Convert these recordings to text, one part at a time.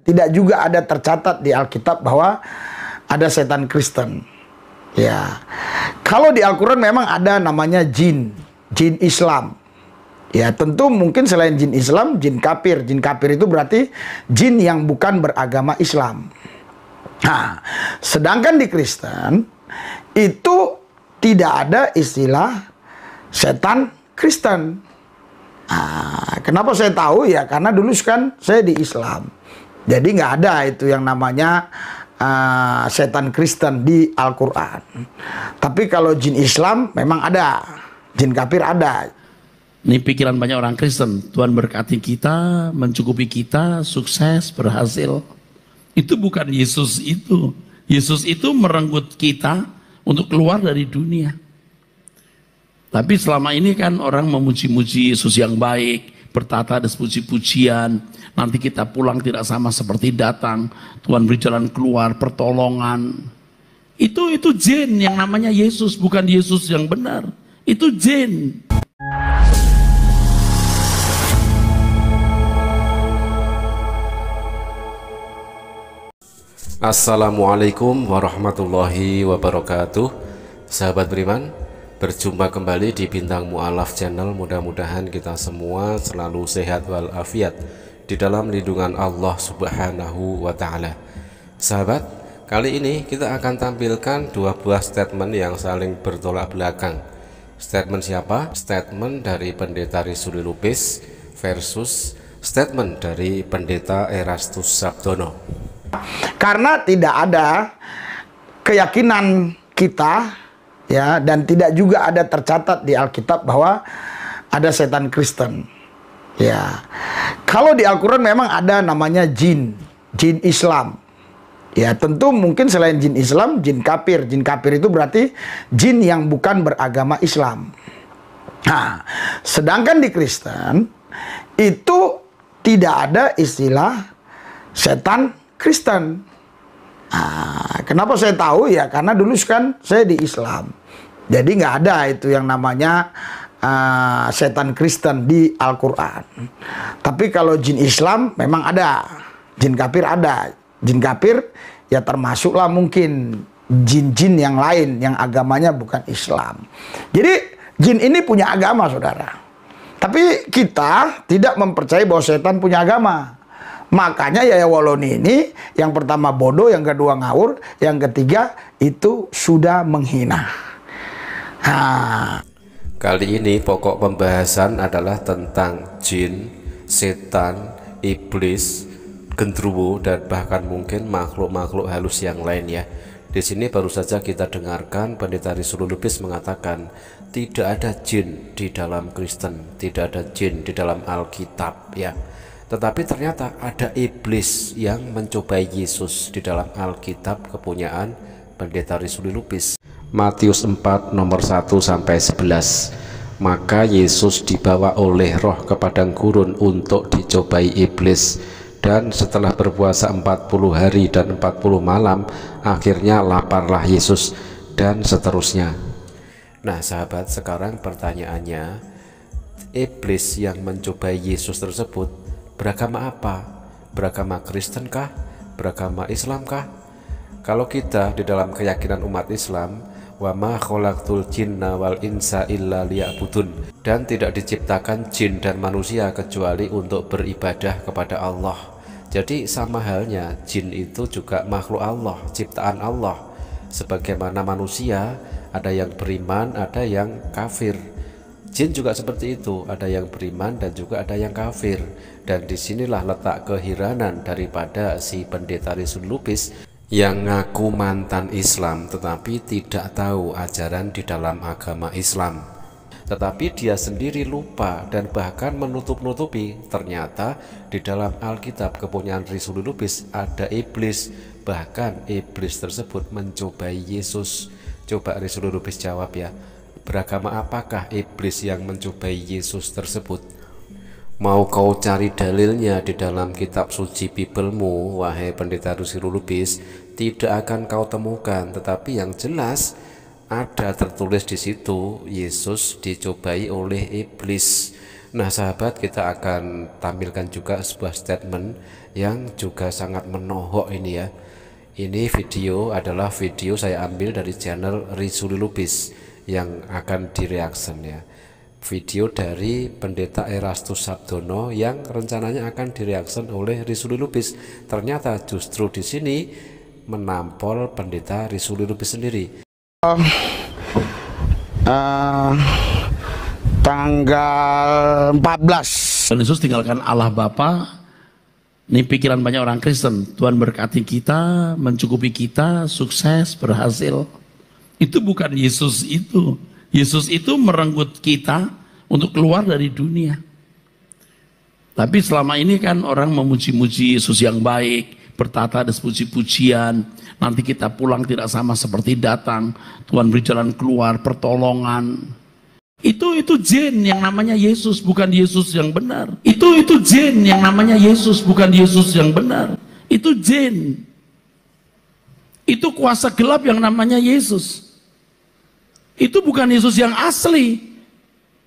Tidak juga ada tercatat di Alkitab bahwa ada setan Kristen. Ya. Kalau di Al-Qur'an memang ada namanya jin, jin Islam. Ya, tentu mungkin selain jin Islam, jin kafir. Jin kafir itu berarti jin yang bukan beragama Islam. Nah, sedangkan di Kristen itu tidak ada istilah setan Kristen. Nah, kenapa saya tahu ya? Karena dulu kan saya di Islam. Jadi nggak ada itu yang namanya uh, setan Kristen di Al-Quran. Tapi kalau jin Islam memang ada, jin kafir ada. Ini pikiran banyak orang Kristen. Tuhan berkati kita, mencukupi kita, sukses, berhasil. Itu bukan Yesus itu. Yesus itu merenggut kita untuk keluar dari dunia. Tapi selama ini kan orang memuji-muji Yesus yang baik, bertata ada puji-pujian. Nanti kita pulang tidak sama seperti datang. Tuhan beri jalan keluar, pertolongan. Itu itu jin yang namanya Yesus, bukan Yesus yang benar. Itu jin. Assalamualaikum warahmatullahi wabarakatuh. Sahabat beriman, Berjumpa kembali di Bintang Mu'alaf Channel Mudah-mudahan kita semua selalu sehat walafiat Di dalam lindungan Allah subhanahu wa ta'ala Sahabat, kali ini kita akan tampilkan dua buah statement yang saling bertolak belakang Statement siapa? Statement dari pendeta Risuli Lupis versus statement dari pendeta Erastus Sabdono Karena tidak ada keyakinan kita ya dan tidak juga ada tercatat di Alkitab bahwa ada setan Kristen. Ya. Kalau di Alquran memang ada namanya jin, jin Islam. Ya, tentu mungkin selain jin Islam, jin kapir, Jin kapir itu berarti jin yang bukan beragama Islam. Nah, sedangkan di Kristen itu tidak ada istilah setan Kristen. Nah, kenapa saya tahu ya? Karena dulu kan saya di Islam. Jadi nggak ada itu yang namanya uh, setan Kristen di Al-Quran. Tapi kalau jin Islam memang ada. Jin kafir ada. Jin kafir ya termasuklah mungkin jin-jin yang lain yang agamanya bukan Islam. Jadi jin ini punya agama saudara. Tapi kita tidak mempercayai bahwa setan punya agama. Makanya Yaya Waloni ini yang pertama bodoh, yang kedua ngawur, yang ketiga itu sudah menghina. Ha. Kali ini pokok pembahasan adalah tentang jin, setan, iblis, gendruwo dan bahkan mungkin makhluk-makhluk halus yang lain ya. Di sini baru saja kita dengarkan Pendeta Risulu Lubis mengatakan tidak ada jin di dalam Kristen, tidak ada jin di dalam Alkitab ya. Tetapi ternyata ada iblis yang mencobai Yesus di dalam Alkitab kepunyaan Pendeta Risuli Lupis. Matius 4 nomor 1 sampai 11. Maka Yesus dibawa oleh roh ke padang gurun untuk dicobai iblis dan setelah berpuasa 40 hari dan 40 malam akhirnya laparlah Yesus dan seterusnya. Nah, sahabat, sekarang pertanyaannya iblis yang mencobai Yesus tersebut beragama apa? Beragama Kristen kah? Beragama Islam kah? Kalau kita di dalam keyakinan umat Islam, wa ma khalaqtul jinna wal insa illa liya'budun dan tidak diciptakan jin dan manusia kecuali untuk beribadah kepada Allah. Jadi sama halnya jin itu juga makhluk Allah, ciptaan Allah. Sebagaimana manusia, ada yang beriman, ada yang kafir. Jin juga seperti itu, ada yang beriman dan juga ada yang kafir. Dan disinilah letak keheranan daripada si pendeta Risul Lubis yang ngaku mantan Islam tetapi tidak tahu ajaran di dalam agama Islam. Tetapi dia sendiri lupa dan bahkan menutup-nutupi ternyata di dalam Alkitab kepunyaan Risul Lubis ada iblis bahkan iblis tersebut mencobai Yesus. Coba Risul Lubis jawab ya, Beragama apakah iblis yang mencobai Yesus tersebut? Mau kau cari dalilnya di dalam kitab suci Bibelmu, wahai pendeta Rusiru Lubis, tidak akan kau temukan, tetapi yang jelas ada tertulis di situ Yesus dicobai oleh iblis. Nah sahabat kita akan tampilkan juga sebuah statement yang juga sangat menohok ini ya Ini video adalah video saya ambil dari channel Rizuli Lubis yang akan direaction ya video dari pendeta Erastus Sabdono yang rencananya akan direaction oleh Risuli Lubis ternyata justru di sini menampol pendeta Risuli Lubis sendiri uh, uh, tanggal 14 Dan Yesus tinggalkan Allah Bapa ini pikiran banyak orang Kristen Tuhan berkati kita mencukupi kita sukses berhasil itu bukan Yesus itu. Yesus itu merenggut kita untuk keluar dari dunia. Tapi selama ini kan orang memuji-muji Yesus yang baik, bertata ada puji-pujian, nanti kita pulang tidak sama seperti datang, Tuhan beri jalan keluar, pertolongan. Itu itu jin yang namanya Yesus, bukan Yesus yang benar. Itu itu jin yang namanya Yesus, bukan Yesus yang benar. Itu jin. Itu kuasa gelap yang namanya Yesus. Itu bukan Yesus yang asli.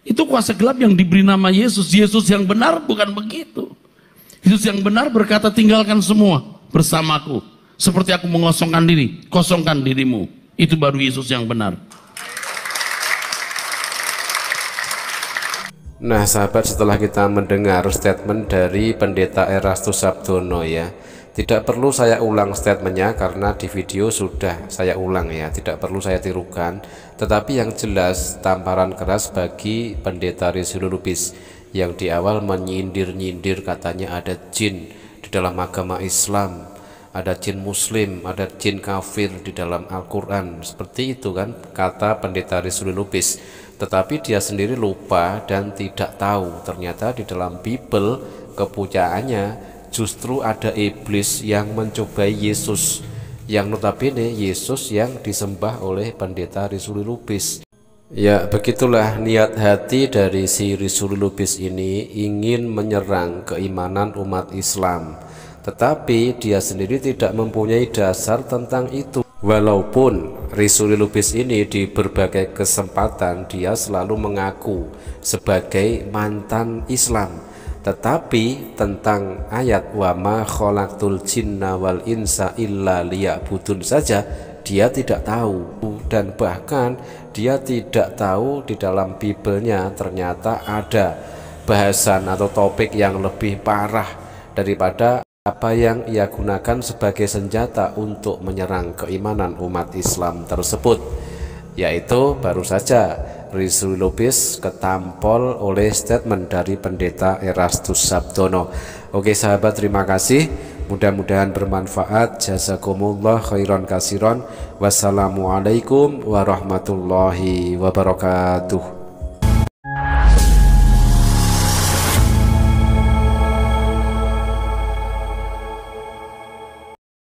Itu kuasa gelap yang diberi nama Yesus. Yesus yang benar bukan begitu. Yesus yang benar berkata tinggalkan semua bersamaku. Seperti aku mengosongkan diri, kosongkan dirimu. Itu baru Yesus yang benar. Nah sahabat setelah kita mendengar statement dari pendeta Erastus Sabdono ya tidak perlu saya ulang statementnya karena di video sudah saya ulang ya, tidak perlu saya tirukan. Tetapi yang jelas tamparan keras bagi pendeta Rizul Lubis yang di awal menyindir-nyindir katanya ada jin di dalam agama Islam, ada jin muslim, ada jin kafir di dalam Al-Qur'an. Seperti itu kan kata pendeta Rizul Lubis. Tetapi dia sendiri lupa dan tidak tahu ternyata di dalam Bible kepujaannya justru ada iblis yang mencobai Yesus yang notabene Yesus yang disembah oleh pendeta Risuli Lubis ya begitulah niat hati dari si Risuli Lubis ini ingin menyerang keimanan umat Islam tetapi dia sendiri tidak mempunyai dasar tentang itu Walaupun Risuli Lubis ini di berbagai kesempatan dia selalu mengaku sebagai mantan Islam tetapi tentang ayat wa ma khalaqtul jinna wal insa illa liya'budun saja dia tidak tahu dan bahkan dia tidak tahu di dalam Bibelnya ternyata ada bahasan atau topik yang lebih parah daripada apa yang ia gunakan sebagai senjata untuk menyerang keimanan umat Islam tersebut yaitu baru saja Rizwi Lubis ketampol oleh statement dari pendeta Erastus Sabdono. Oke sahabat terima kasih. Mudah-mudahan bermanfaat. Jazakumullah khairan kasiron. Wassalamualaikum warahmatullahi wabarakatuh.